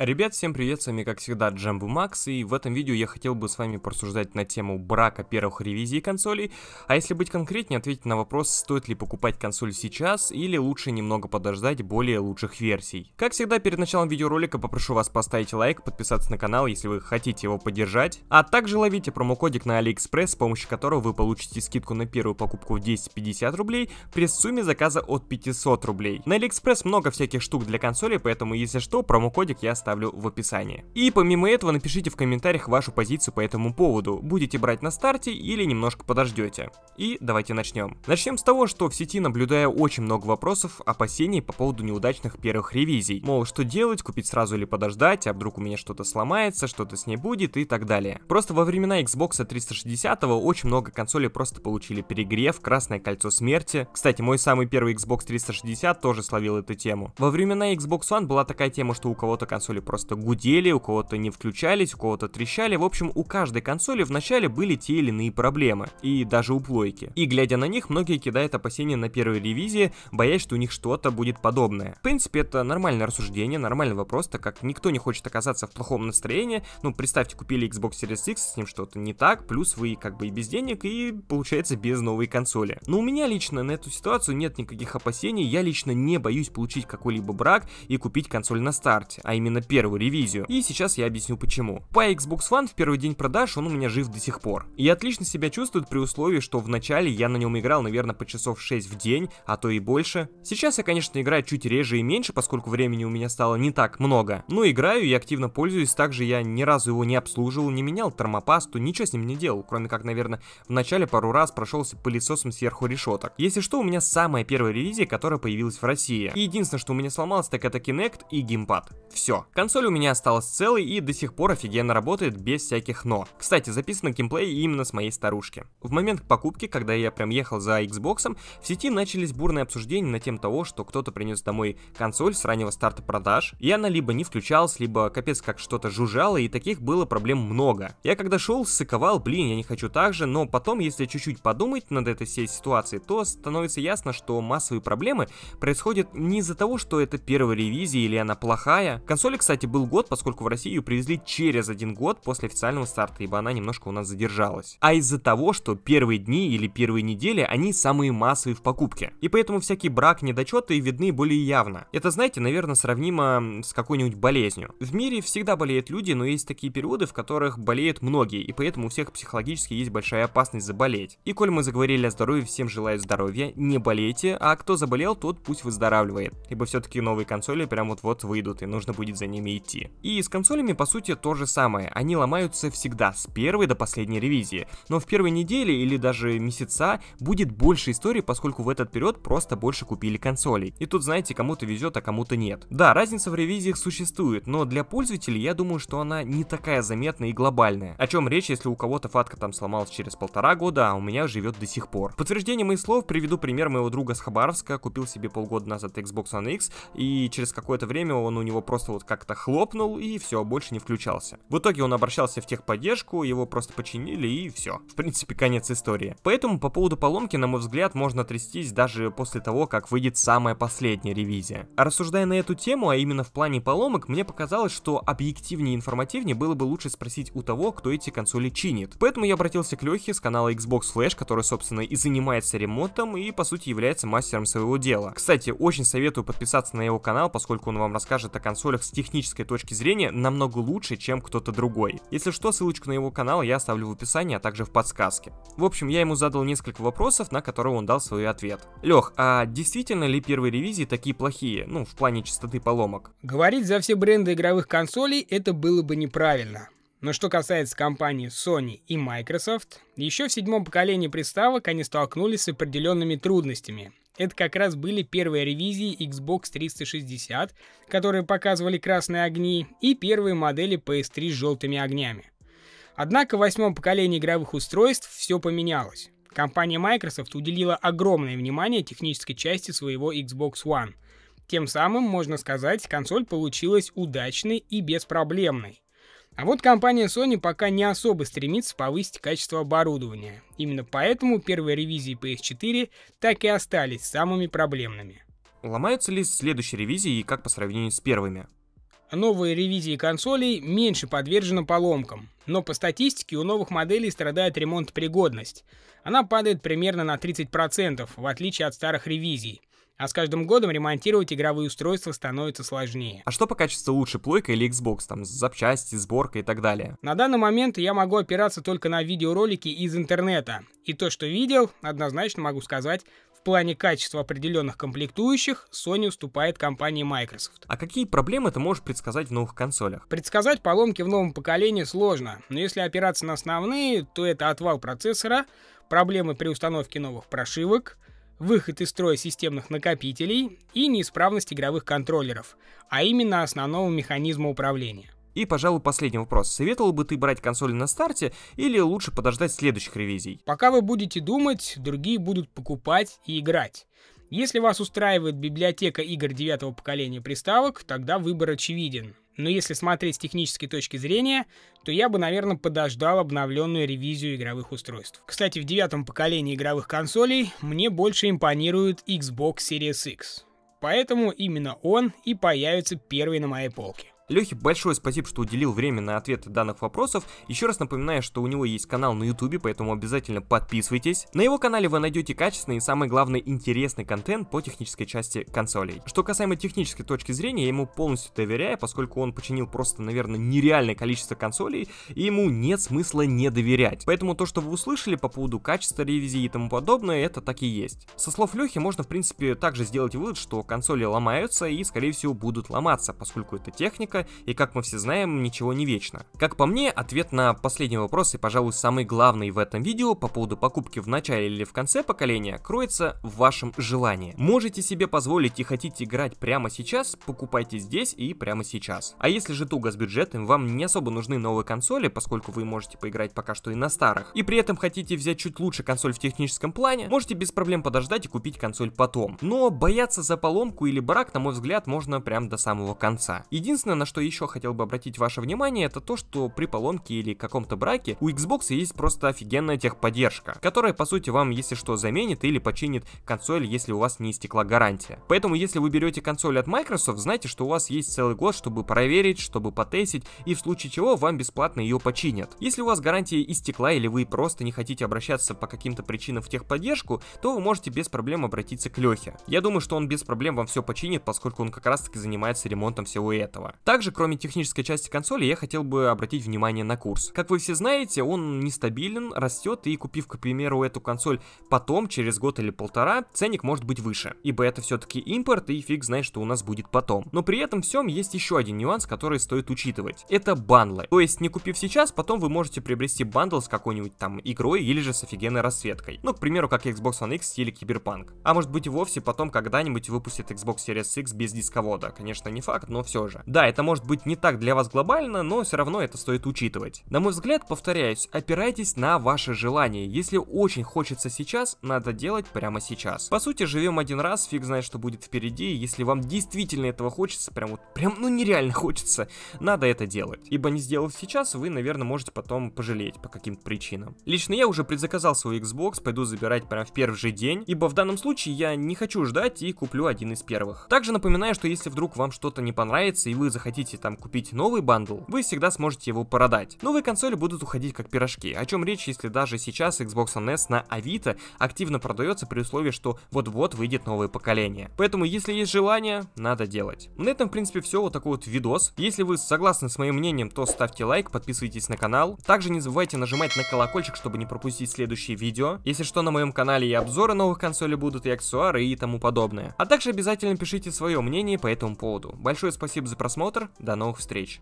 Ребят, всем привет, с вами как всегда Джамбу Макс, и в этом видео я хотел бы с вами порассуждать на тему брака первых ревизий консолей, а если быть конкретнее, ответить на вопрос, стоит ли покупать консоль сейчас, или лучше немного подождать более лучших версий. Как всегда, перед началом видеоролика попрошу вас поставить лайк, подписаться на канал, если вы хотите его поддержать, а также ловите промокодик на Алиэкспресс, с помощью которого вы получите скидку на первую покупку в 10-50 рублей при сумме заказа от 500 рублей. На Алиэкспресс много всяких штук для консолей, поэтому если что, промокодик я оставлю оставлю в описании. И помимо этого напишите в комментариях вашу позицию по этому поводу, будете брать на старте или немножко подождете. И давайте начнем. Начнем с того, что в сети наблюдаю очень много вопросов, опасений по поводу неудачных первых ревизий. Мол, что делать, купить сразу или подождать, а вдруг у меня что-то сломается, что-то с ней будет и так далее. Просто во времена Xbox 360 очень много консолей просто получили перегрев, красное кольцо смерти. Кстати, мой самый первый Xbox 360 тоже словил эту тему. Во времена Xbox One была такая тема, что у кого-то консоль консоли просто гудели, у кого-то не включались, у кого-то трещали. В общем, у каждой консоли вначале были те или иные проблемы. И даже у плойки. И глядя на них, многие кидают опасения на первой ревизии, боясь, что у них что-то будет подобное. В принципе, это нормальное рассуждение, нормальный вопрос, так как никто не хочет оказаться в плохом настроении. Ну, представьте, купили Xbox Series X, с ним что-то не так, плюс вы как бы и без денег, и получается без новой консоли. Но у меня лично на эту ситуацию нет никаких опасений, я лично не боюсь получить какой-либо брак и купить консоль на старте, а именно на первую ревизию, и сейчас я объясню почему. По Xbox One в первый день продаж он у меня жив до сих пор. И отлично себя чувствует при условии, что в начале я на нем играл, наверное, по часов 6 в день, а то и больше. Сейчас я, конечно, играю чуть реже и меньше, поскольку времени у меня стало не так много. Но играю и активно пользуюсь, также я ни разу его не обслуживал, не менял термопасту, ничего с ним не делал, кроме как, наверное, в начале пару раз прошелся пылесосом сверху решеток. Если что, у меня самая первая ревизия, которая появилась в России. И единственное, что у меня сломалось, так это Kinect и геймпад. Все. Консоль у меня осталась целой и до сих пор офигенно работает без всяких «но». Кстати, записан геймплей именно с моей старушки. В момент покупки, когда я прям ехал за Xbox, в сети начались бурные обсуждения на тему того, что кто-то принес домой консоль с раннего старта продаж, и она либо не включалась, либо капец как что-то жужжало, и таких было проблем много. Я когда шел, сыковал, блин, я не хочу так же, но потом, если чуть-чуть подумать над этой всей ситуацией, то становится ясно, что массовые проблемы происходят не из-за того, что это первая ревизия или она плохая. Консоли кстати, был год, поскольку в Россию привезли через один год после официального старта, ибо она немножко у нас задержалась. А из-за того, что первые дни или первые недели, они самые массовые в покупке. И поэтому всякие брак, недочеты видны более явно. Это, знаете, наверное, сравнимо с какой-нибудь болезнью. В мире всегда болеют люди, но есть такие периоды, в которых болеют многие, и поэтому у всех психологически есть большая опасность заболеть. И коль мы заговорили о здоровье, всем желаю здоровья, не болейте, а кто заболел, тот пусть выздоравливает. Ибо все-таки новые консоли прям вот-вот выйдут, и нужно будет за ними идти. И с консолями по сути то же самое, они ломаются всегда, с первой до последней ревизии, но в первой неделе или даже месяца будет больше историй, поскольку в этот период просто больше купили консолей. И тут знаете, кому-то везет, а кому-то нет. Да, разница в ревизиях существует, но для пользователей я думаю, что она не такая заметная и глобальная. О чем речь, если у кого-то фатка там сломалась через полтора года, а у меня живет до сих пор. В подтверждение моих слов приведу пример моего друга с Хабаровска, купил себе полгода назад Xbox One X, и через какое-то время он у него просто вот как как-то хлопнул и все, больше не включался. В итоге он обращался в техподдержку, его просто починили и все. В принципе, конец истории. Поэтому по поводу поломки, на мой взгляд, можно трястись даже после того, как выйдет самая последняя ревизия. А рассуждая на эту тему, а именно в плане поломок, мне показалось, что объективнее и информативнее было бы лучше спросить у того, кто эти консоли чинит. Поэтому я обратился к Лехе с канала Xbox Flash, который, собственно, и занимается ремонтом и, по сути, является мастером своего дела. Кстати, очень советую подписаться на его канал, поскольку он вам расскажет о консолях с технической технической точки зрения намного лучше, чем кто-то другой. Если что, ссылочку на его канал я оставлю в описании, а также в подсказке. В общем, я ему задал несколько вопросов, на которые он дал свой ответ. Лех, а действительно ли первые ревизии такие плохие, ну, в плане частоты поломок? Говорить за все бренды игровых консолей это было бы неправильно. Но что касается компаний Sony и Microsoft, еще в седьмом поколении приставок они столкнулись с определенными трудностями, это как раз были первые ревизии Xbox 360, которые показывали красные огни, и первые модели PS3 с желтыми огнями. Однако в восьмом поколении игровых устройств все поменялось. Компания Microsoft уделила огромное внимание технической части своего Xbox One. Тем самым, можно сказать, консоль получилась удачной и беспроблемной. А вот компания Sony пока не особо стремится повысить качество оборудования. Именно поэтому первые ревизии PS4 так и остались самыми проблемными. Ломаются ли следующие ревизии и как по сравнению с первыми? Новые ревизии консолей меньше подвержены поломкам, но по статистике у новых моделей страдает ремонт пригодность. Она падает примерно на 30%, в отличие от старых ревизий. А с каждым годом ремонтировать игровые устройства становится сложнее. А что по качеству лучше, плойка или Xbox? Там запчасти, сборка и так далее? На данный момент я могу опираться только на видеоролики из интернета. И то, что видел, однозначно могу сказать, в плане качества определенных комплектующих Sony уступает компании Microsoft. А какие проблемы ты можешь предсказать в новых консолях? Предсказать поломки в новом поколении сложно, но если опираться на основные, то это отвал процессора, проблемы при установке новых прошивок, выход из строя системных накопителей и неисправность игровых контроллеров, а именно основного механизма управления. И, пожалуй, последний вопрос. Советовал бы ты брать консоль на старте или лучше подождать следующих ревизий? Пока вы будете думать, другие будут покупать и играть. Если вас устраивает библиотека игр девятого поколения приставок, тогда выбор очевиден. Но если смотреть с технической точки зрения, то я бы, наверное, подождал обновленную ревизию игровых устройств. Кстати, в девятом поколении игровых консолей мне больше импонирует Xbox Series X. Поэтому именно он и появится первый на моей полке. Лехе большое спасибо, что уделил время на ответы данных вопросов. Еще раз напоминаю, что у него есть канал на ютубе, поэтому обязательно подписывайтесь. На его канале вы найдете качественный и, самый главный интересный контент по технической части консолей. Что касаемо технической точки зрения, я ему полностью доверяю, поскольку он починил просто, наверное, нереальное количество консолей, и ему нет смысла не доверять. Поэтому то, что вы услышали по поводу качества ревизии и тому подобное, это так и есть. Со слов Лехи можно, в принципе, также сделать вывод, что консоли ломаются и, скорее всего, будут ломаться, поскольку это техника, человека, и, как мы все знаем, ничего не вечно. Как по мне, ответ на последний вопрос и, пожалуй, самый главный в этом видео по поводу покупки в начале или в конце поколения кроется в вашем желании. Можете себе позволить и хотите играть прямо сейчас, покупайте здесь и прямо сейчас. А если же туго с бюджетом, вам не особо нужны новые консоли, поскольку вы можете поиграть пока что и на старых, и при этом хотите взять чуть лучше консоль в техническом плане, можете без проблем подождать и купить консоль потом. Но бояться за поломку или брак, на мой взгляд, можно прям до самого конца. Единственное, на что еще хотел бы обратить ваше внимание, это то, что при поломке или каком-то браке у Xbox есть просто офигенная техподдержка, которая по сути вам, если что, заменит или починит консоль, если у вас не истекла гарантия. Поэтому, если вы берете консоль от Microsoft, знайте, что у вас есть целый год, чтобы проверить, чтобы потестить, и в случае чего вам бесплатно ее починят. Если у вас гарантия истекла или вы просто не хотите обращаться по каким-то причинам в техподдержку, то вы можете без проблем обратиться к Лехе. Я думаю, что он без проблем вам все починит, поскольку он как раз таки занимается ремонтом всего этого. Также, кроме технической части консоли, я хотел бы обратить внимание на курс. Как вы все знаете, он нестабилен, растет, и купив, к примеру, эту консоль потом, через год или полтора, ценник может быть выше, ибо это все-таки импорт, и фиг знает, что у нас будет потом. Но при этом всем есть еще один нюанс, который стоит учитывать. Это бандлы То есть, не купив сейчас, потом вы можете приобрести бандл с какой-нибудь там игрой или же с офигенной расцветкой. Ну, к примеру, как Xbox One X или Киберпанк. А может быть и вовсе потом когда-нибудь выпустит Xbox Series X без дисковода. Конечно, не факт, но все же. Да, это это может быть не так для вас глобально, но все равно это стоит учитывать. На мой взгляд, повторяюсь, опирайтесь на ваше желание. Если очень хочется сейчас, надо делать прямо сейчас. По сути, живем один раз, фиг знает, что будет впереди. Если вам действительно этого хочется, прям вот, прям, ну нереально хочется, надо это делать. Ибо не сделав сейчас, вы, наверное, можете потом пожалеть по каким-то причинам. Лично я уже предзаказал свой Xbox, пойду забирать прямо в первый же день, ибо в данном случае я не хочу ждать и куплю один из первых. Также напоминаю, что если вдруг вам что-то не понравится и вы захотите хотите там купить новый бандл, вы всегда сможете его продать. Новые консоли будут уходить как пирожки, о чем речь, если даже сейчас Xbox One S на Авито активно продается при условии, что вот-вот выйдет новое поколение. Поэтому, если есть желание, надо делать. На этом, в принципе, все. Вот такой вот видос. Если вы согласны с моим мнением, то ставьте лайк, подписывайтесь на канал. Также не забывайте нажимать на колокольчик, чтобы не пропустить следующие видео. Если что, на моем канале и обзоры новых консолей будут, и аксессуары, и тому подобное. А также обязательно пишите свое мнение по этому поводу. Большое спасибо за просмотр. До новых встреч!